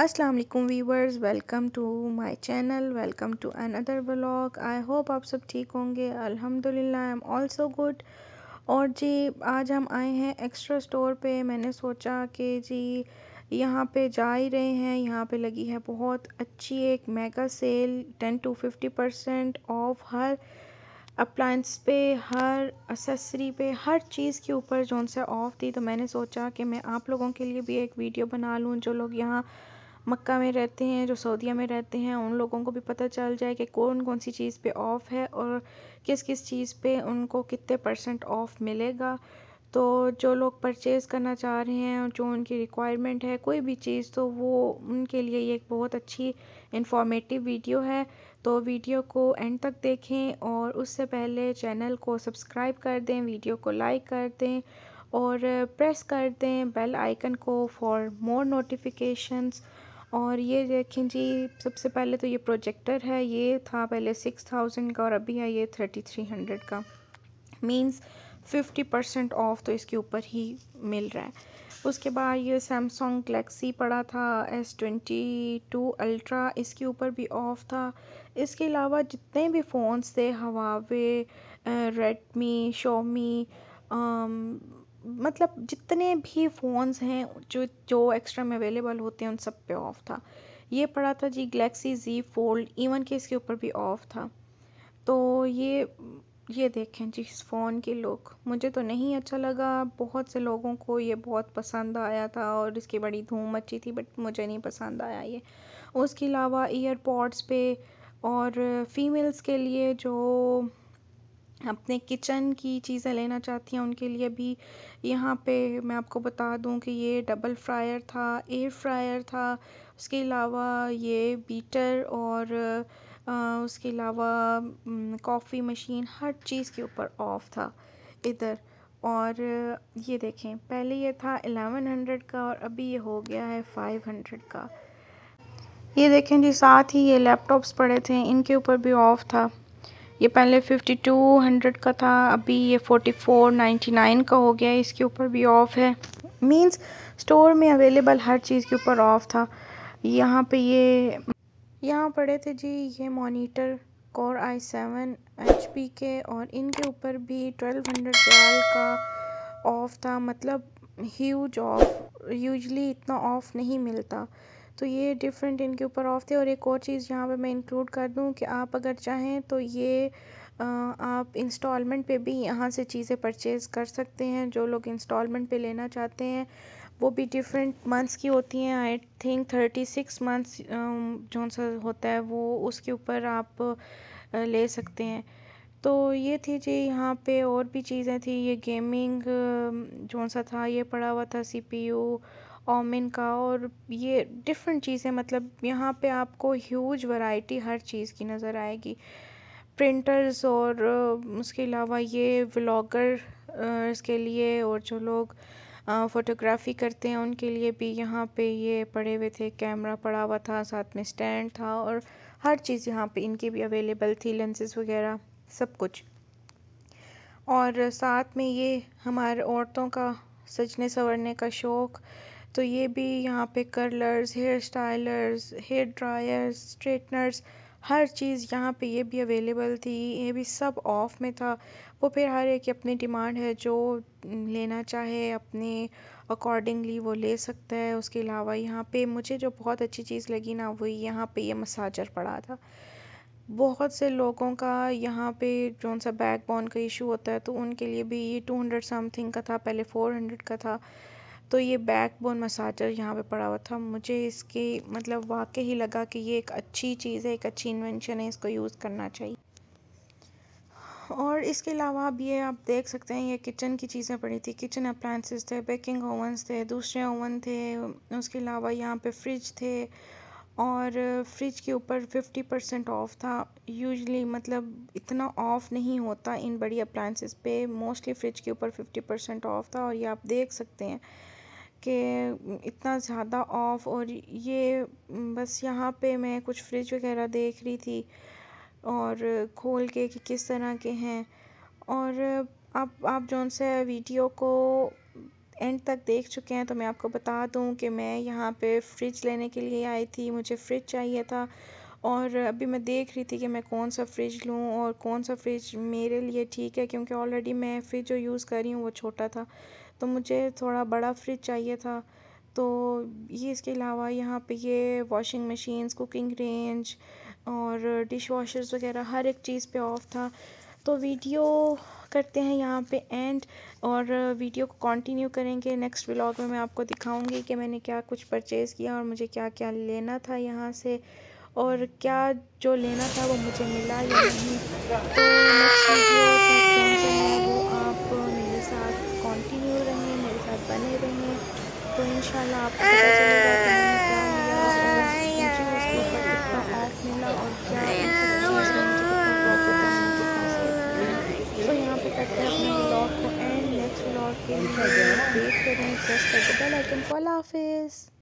अस्सलाम वालेकुम viewers welcome to my channel welcome to another vlog I hope आप सब ठीक होंगे अल्हम्दुलिल्लाह आई एम आल्सो गुड और जी आज हम आए हैं एक्स्ट्रा स्टोर पे मैंने सोचा कि जी यहाँ पे जा ही रहे हैं यहाँ पे लगी है बहुत अच्छी एक mega sale ten to fifty percent off हर अप्लाइंस पे हर असेसरी पे हर चीज़ के ऊपर जो उनसे ऑफ़ थी तो मैंने सोचा कि मैं आप लोगों के लिए भी एक वीडियो बना लूँ जो लोग यहाँ मक्का में रहते हैं जो सऊदीया में रहते हैं उन लोगों को भी पता चल जाए कि कौन कौन सी चीज़ पे ऑफ़ है और किस किस चीज़ पे उनको कितने परसेंट ऑफ़ मिलेगा तो जो लोग परचेज़ करना चाह रहे हैं जो उनकी रिक्वायरमेंट है कोई भी चीज़ तो वो उनके लिए ये एक बहुत अच्छी इन्फॉर्मेटिव वीडियो है तो वीडियो को एंड तक देखें और उससे पहले चैनल को सब्सक्राइब कर दें वीडियो को लाइक कर दें और प्रेस कर दें बेल आइकन को फॉर मोर नोटिफिकेशंस और ये देखें जी सबसे पहले तो ये प्रोजेक्टर है ये था पहले सिक्स थाउजेंड का और अभी है ये थर्टी थ्री हंड्रेड का मीन्स फिफ्टी परसेंट ऑफ तो इसके ऊपर ही मिल रहा है उसके बाद ये सैमसंग गलेक्सी पड़ा था एस ट्वेंटी टू अल्ट्रा इसके ऊपर भी ऑफ था इसके अलावा जितने भी फ़ोन्स थे हवावे रेडमी शोमी मतलब जितने भी फ़ोन्स हैं जो जो एक्स्ट्रा में अवेलेबल होते हैं उन सब पे ऑफ था ये पड़ा था G Galaxy G Fold even के इसके ऊपर भी ऑफ था तो ये ये देखें जी इस फ़ोन की लुक मुझे तो नहीं अच्छा लगा बहुत से लोगों को ये बहुत पसंद आया था और इसकी बड़ी धूम मची थी बट मुझे नहीं पसंद आया ये उसके अलावा ईयरपॉड्स पे और फीमेल्स के लिए जो अपने किचन की चीज़ें लेना चाहती हैं उनके लिए भी यहाँ पे मैं आपको बता दूँ कि ये डबल फ्रायर था एयर फ्रायर था उसके अलावा ये बीटर और आ, उसके अलावा कॉफ़ी मशीन हर चीज़ के ऊपर ऑफ था इधर और ये देखें पहले ये था एलेवन हंड्रेड का और अभी ये हो गया है फ़ाइव हंड्रेड का ये देखें जी साथ ही ये लैपटॉप्स पड़े थे इनके ऊपर भी ऑफ़ था ये पहले फिफ्टी टू हंड्रेड का था अभी ये फोर्टी फोर नाइन्टी नाइन का हो गया है इसके ऊपर भी ऑफ़ है मींस स्टोर में अवेलेबल हर चीज़ के ऊपर ऑफ़ था यहाँ पे ये यहाँ पड़े थे जी ये monitor core I seven H P के और इनके ऊपर भी ट्वेल्व हंड्रेड का ऑफ़ था मतलब ह्यूज ऑफ यूजली इतना ऑफ़ नहीं मिलता तो ये डिफरेंट इनके ऊपर ऑफ थे और एक और चीज़ यहाँ पे मैं इंक्लूड कर दूँ कि आप अगर चाहें तो ये आप इंस्टॉलमेंट पे भी यहाँ से चीज़ें परचेज़ कर सकते हैं जो लोग इंस्टॉलमेंट पे लेना चाहते हैं वो भी डिफरेंट मंथ्स की होती हैं I think thirty six months जो सा होता है वो उसके ऊपर आप ले सकते हैं तो ये थी जी यहाँ पे और भी चीज़ें थी ये गेमिंग जो सा था ये पड़ा हुआ था सीपीयू ओमिन का और ये डिफरेंट चीज़ें मतलब यहाँ पे आपको ह्यूज वैरायटी हर चीज़ की नज़र आएगी प्रिंटर्स और उसके अलावा ये व्लागर के लिए और जो लोग फ़ोटोग्राफ़ी करते हैं उनके लिए भी यहाँ पे ये पड़े हुए थे कैमरा पड़ा हुआ था साथ में स्टैंड था और हर चीज़ यहाँ पे इनकी भी अवेलेबल थी लेंसेज वगैरह सब कुछ और साथ में ये हमारे औरतों का सजने संवरने का शौक़ तो ये भी यहाँ पे curlers hair stylers hair dryers straighteners हर चीज़ यहाँ पे ये भी अवेलेबल थी ये भी सब ऑफ में था वो फिर हर एक अपनी डिमांड है जो लेना चाहे अपने अकॉर्डिंगली वो ले सकता है उसके अलावा यहाँ पे मुझे जो बहुत अच्छी चीज़ लगी ना वो यहाँ पे ये यह मसाजर पड़ा था बहुत से लोगों का यहाँ पे जो सा बैक बोन का इशू होता है तो उनके लिए भी ये टू हंड्रेड समथिंग का था पहले फ़ोर हंड्रेड का था तो ये बैक बोन मसाजर यहाँ पे पड़ा हुआ था मुझे इसकी मतलब वाकई ही लगा कि ये एक अच्छी चीज़ है एक अच्छी इन्वेंशन है इसको यूज़ करना चाहिए और इसके अलावा अब ये आप देख सकते हैं ये किचन की चीज़ें पड़ी थी किचन अप्लाइंसेस थे बेकिंग ओवंस थे दूसरे ओवन थे उसके अलावा यहाँ पे फ्रिज थे और फ्रिज के ऊपर फिफ्टी परसेंट ऑफ था यूजली मतलब इतना ऑफ नहीं होता इन बड़ी अप्लाइंसेस पे मोस्टली फ्रिज के ऊपर फिफ्टी परसेंट ऑफ था और ये आप देख सकते हैं कि इतना ज़्यादा ऑफ और ये बस यहाँ पे मैं कुछ फ्रिज वगैरह देख रही थी और खोल के कि किस तरह के हैं और आप आप जौन से वीडियो को एंड तक देख चुके हैं तो मैं आपको बता दूं कि मैं यहाँ पे फ्रिज लेने के लिए आई थी मुझे फ्रिज चाहिए था और अभी मैं देख रही थी कि मैं कौन सा फ्रिज लूँ और कौन सा फ्रिज मेरे लिए ठीक है क्योंकि ऑलरेडी मैं फ्रिज जो यूज़ कर रही हूँ वो छोटा था तो मुझे थोड़ा बड़ा फ्रिज चाहिए था तो ये इसके अलावा यहाँ पे ये वॉशिंग मशीन्स कुकिंग रेंज और डिश वॉशर्स वगैरह हर एक चीज़ पे ऑफ था तो वीडियो करते हैं यहाँ पे एंड और वीडियो को कंटिन्यू करेंगे नेक्स्ट व्लॉग में मैं आपको दिखाऊंगी कि मैंने क्या कुछ परचेज़ किया और मुझे क्या क्या लेना था यहाँ से और क्या जो लेना था वो मुझे मिला या नहीं तो, तो वो आप मेरे साथ कंटिन्यू रहें मेरे साथ बने रहें तो इन आप पता तो यहाँ पे करें बेल आइकन